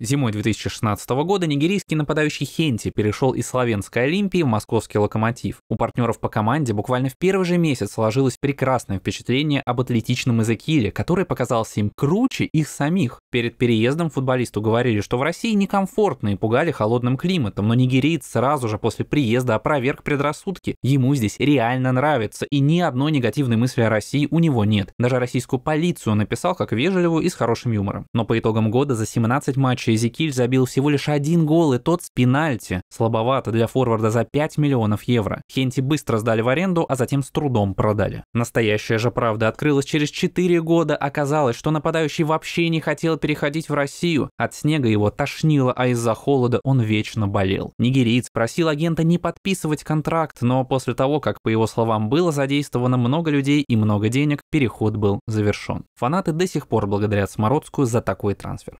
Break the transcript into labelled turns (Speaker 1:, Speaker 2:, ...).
Speaker 1: Зимой 2016 года нигерийский нападающий Хенти перешел из словенской Олимпии в московский локомотив. У партнеров по команде буквально в первый же месяц сложилось прекрасное впечатление об атлетичном Изекиле, который показался им круче их самих. Перед переездом футболисту говорили, что в России некомфортно и пугали холодным климатом, но нигериец сразу же после приезда опроверг предрассудки. Ему здесь реально нравится, и ни одной негативной мысли о России у него нет. Даже российскую полицию написал как вежливую и с хорошим юмором. Но по итогам года за 17 матчей матча Эзекиль забил всего лишь один гол, и тот с пенальти. Слабовато для форварда за 5 миллионов евро. Хенти быстро сдали в аренду, а затем с трудом продали. Настоящая же правда открылась через 4 года. Оказалось, что нападающий вообще не хотел переходить в Россию. От снега его тошнило, а из-за холода он вечно болел. Нигериец просил агента не подписывать контракт, но после того, как, по его словам, было задействовано много людей и много денег, переход был завершен. Фанаты до сих пор благодарят Смородскую за такой трансфер.